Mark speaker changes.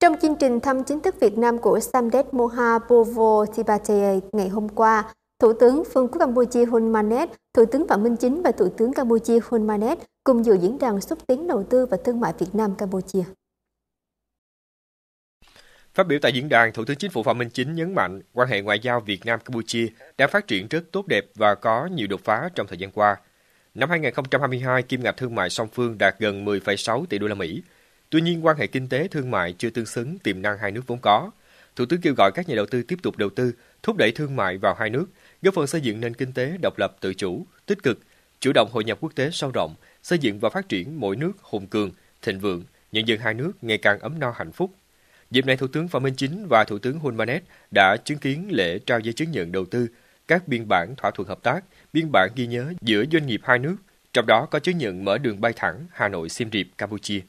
Speaker 1: Trong chương trình thăm chính thức Việt Nam của Samdech Moha Bovo Thibate ngày hôm qua, Thủ tướng Vương quốc Campuchia Hun Manet, Thủ tướng Phạm Minh Chính và Thủ tướng Campuchia Hun Manet cùng dự diễn đàn xúc tiến đầu tư và thương mại Việt Nam Campuchia.
Speaker 2: Phát biểu tại diễn đàn, Thủ tướng Chính phủ Phạm Minh Chính nhấn mạnh quan hệ ngoại giao Việt Nam Campuchia đã phát triển rất tốt đẹp và có nhiều đột phá trong thời gian qua. Năm 2022, kim ngạch thương mại song phương đạt gần 10,6 tỷ đô la Mỹ, Tuy nhiên, quan hệ kinh tế thương mại chưa tương xứng tiềm năng hai nước vốn có. Thủ tướng kêu gọi các nhà đầu tư tiếp tục đầu tư, thúc đẩy thương mại vào hai nước, góp phần xây dựng nền kinh tế độc lập tự chủ, tích cực, chủ động hội nhập quốc tế sâu rộng, xây dựng và phát triển mỗi nước hùng cường, thịnh vượng, nhân dân hai nước ngày càng ấm no hạnh phúc. Dịp này, Thủ tướng Phạm Minh Chính và Thủ tướng Hun Manet đã chứng kiến lễ trao giấy chứng nhận đầu tư, các biên bản thỏa thuận hợp tác, biên bản ghi nhớ giữa doanh nghiệp hai nước, trong đó có chứng nhận mở đường bay thẳng Hà Nội Siem Reap, Campuchia.